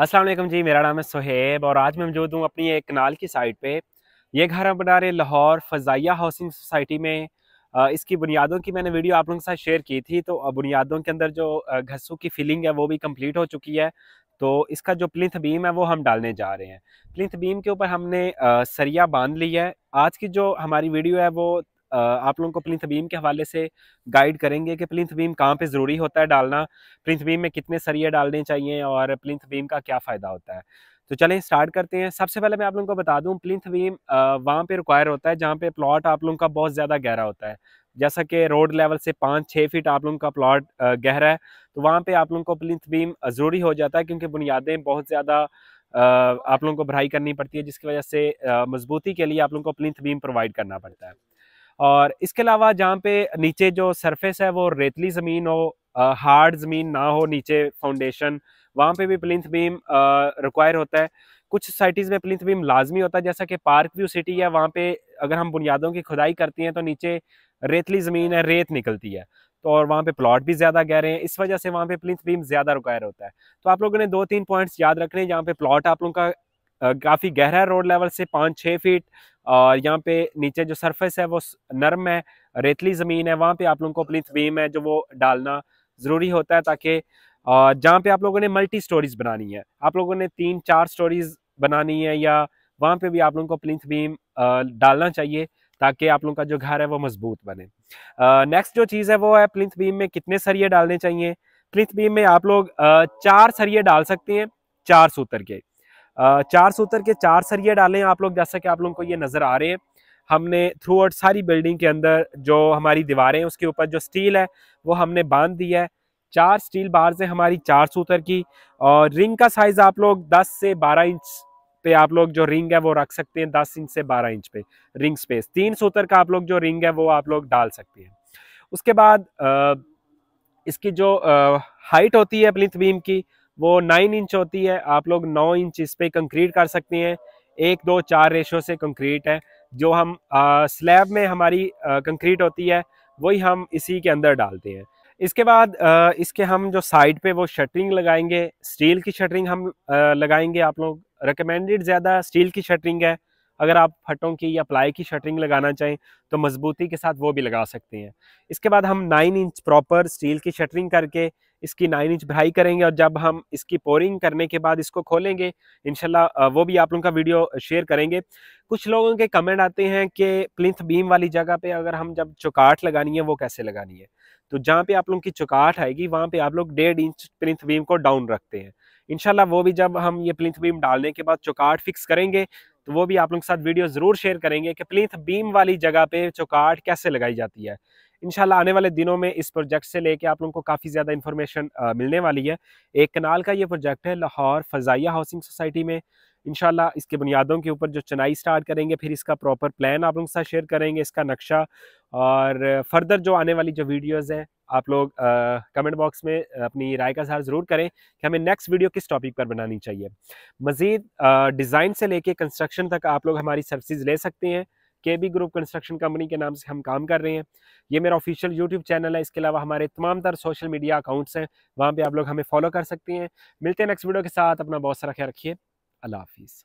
असलम जी मेरा नाम है सुहेब और आज मैं मौजूद हूँ अपनी एक कनाल की साइड पे ये घर हम बना रहे लाहौर फ़जाइया हाउसिंग सोसाइटी में इसकी बुनियादों की मैंने वीडियो आप लोगों के साथ शेयर की थी तो बुनियादों के अंदर जो घसू की फिलिंग है वो भी कंप्लीट हो चुकी है तो इसका जो प्लिथ बीम है वो हम डालने जा रहे हैं प्लिथ बीम के ऊपर हमने सरिया बांध ली है आज की जो हमारी वीडियो है वो आप लोगों को प्लिंथ बीम के हवाले से गाइड करेंगे कि प्लिंथ बीम कहाँ पे ज़रूरी होता है डालना प्लिंथ बीम में कितने सरिये डालने चाहिए और प्लिंथ बीम का क्या फ़ायदा होता है तो चलें स्टार्ट करते हैं सबसे पहले मैं आप लोगों को बता दूँ प्लिंथ बीम वहाँ पर रिक्वायर होता है जहाँ पर प्लॉट आप लोगों का बहुत ज़्यादा गहरा होता है जैसा कि रोड लेवल से पाँच छः फीट आप लोगों का प्लॉट गहरा है तो वहाँ पर आप लोगों को प्लिंथ बीम ज़रूरी हो जाता है क्योंकि बुनियादें बहुत ज़्यादा आप लोगों को भराई करनी पड़ती है जिसकी वजह से मजबूती के लिए आप लोगों को प्लिंथ बीम प्रोवाइड करना पड़ता है और इसके अलावा जहाँ पे नीचे जो सरफेस है वो रेतली ज़मीन हो हार्ड ज़मीन ना हो नीचे फाउंडेशन वहाँ पे भी प्लिंथ बीम रिक्वायर होता है कुछ सोसाइटीज़ में प्लिंथ बीम लाजमी होता है जैसा कि पार्क व्यू सिटी है वहाँ पे अगर हम बुनियादों की खुदाई करती हैं तो नीचे रेतली ज़मीन है रेत निकलती है तो और वहाँ पे प्लॉट भी ज़्यादा गहरे हैं इस वजह से वहाँ पे प्लिंथ बीम ज़्यादा रिक्वायर होता है तो आप लोगों ने दो तीन पॉइंट्स याद रखने जहाँ पे प्लॉट आप लोगों का काफ़ी गहरा रोड लेवल से पाँच छः फीट और यहाँ पे नीचे जो सरफेस है वो नरम है रेतली ज़मीन है वहाँ पे आप लोगों को प्लिथ बीम है जो वो डालना ज़रूरी होता है ताकि जहाँ पे आप लोगों ने मल्टी स्टोरीज बनानी है आप लोगों ने तीन चार स्टोरीज बनानी है या वहाँ पे भी आप लोगों को प्लिथ बीम डालना चाहिए ताकि आप लोगों का जो घर है वो मजबूत बने नेक्स्ट जो चीज़ है वो है प्लिथ बीम में कितने सरिये डालने चाहिए प्लिथ बीम में आप लोग चार सरिये डाल सकते हैं चार सूतर के चार सूत्र के चार सरिये डाले हैं आप लोग जैसा कि आप लोगों को ये नज़र आ रहे हैं हमने थ्रू आउट सारी बिल्डिंग के अंदर जो हमारी दीवारें हैं उसके ऊपर जो स्टील है वो हमने बांध दिया है चार स्टील बार्स है हमारी चार सूत्र की और रिंग का साइज़ आप लोग दस से बारह इंच पे आप लोग जो रिंग है वो रख सकते हैं दस इंच से बारह इंच पे रिंग स्पेस तीन सूत्र का आप लोग जो रिंग है वो आप लोग डाल सकते हैं उसके बाद आ, इसकी जो हाइट होती है प्लिथ बीम की वो नाइन इंच होती है आप लोग नौ इंच इस पर कंक्रीट कर सकते हैं एक दो चार रेशो से कंक्रीट है जो हम स्लैब में हमारी कंक्रीट होती है वही हम इसी के अंदर डालते हैं इसके बाद आ, इसके हम जो साइड पे वो शटरिंग लगाएंगे स्टील की शटरिंग हम आ, लगाएंगे आप लोग रिकमेंडेड ज़्यादा स्टील की शटरिंग है अगर आप फटों की या प्लाई की शटरिंग लगाना चाहें तो मजबूती के साथ वो भी लगा सकते हैं इसके बाद हम नाइन इंच प्रॉपर स्टील की शटरिंग करके इसकी नाइन इंच भराई करेंगे और जब हम इसकी पोरिंग करने के बाद इसको खोलेंगे इनशाला वो भी आप लोगों का वीडियो शेयर करेंगे कुछ लोगों के कमेंट आते हैं कि प्लिंथ बीम वाली जगह पे अगर हम जब चौकाट लगानी है वो कैसे लगानी है तो जहाँ पे आप लोगों की चौकाट आएगी वहाँ पे आप लोग डेढ़ इंच प्लिंथ बीम को डाउन रखते हैं इनशाला वो भी जब हम ये प्लिंथ बीम डालने के बाद चौकाट फिक्स करेंगे तो वो भी आप लोगों के साथ वीडियो ज़रूर शेयर करेंगे कि प्लिंथ बीम वाली जगह पे चौकाट कैसे लगाई जाती है इनशाला आने वाले दिनों में इस प्रोजेक्ट से लेके आप लोगों को काफ़ी ज़्यादा इन्फॉर्मेशन मिलने वाली है एक कनाल का ये प्रोजेक्ट है लाहौर फ़जाइया हाउसिंग सोसाइटी में इनशाला इसके बुनियादों के ऊपर जो चनाई स्टार्ट करेंगे फिर इसका प्रॉपर प्लान आप लोगों के साथ शेयर करेंगे इसका नक्शा और फर्दर जो आने वाली जो वीडियोज़ हैं आप लोग कमेंट बॉक्स में अपनी राय का सहार ज़रूर करें कि हमें नेक्स्ट वीडियो किस टॉपिक पर बनानी चाहिए मज़ीद डिज़ाइन से लेके कंस्ट्रक्शन तक आप लोग हमारी सर्विसेज ले सकते हैं के बी ग्रुप कंस्ट्रक्शन कंपनी के नाम से हम काम कर रहे हैं ये मेरा ऑफिशियल यूट्यूब चैनल है इसके अलावा हमारे तमाम तर सोशल मीडिया अकाउंट्स हैं वहाँ पर आप लोग हमें फॉलो कर सकते हैं मिलते हैं नेक्स्ट वीडियो के साथ अपना बहुत सारा ख्याल रखिए अल्लाह हाफिज़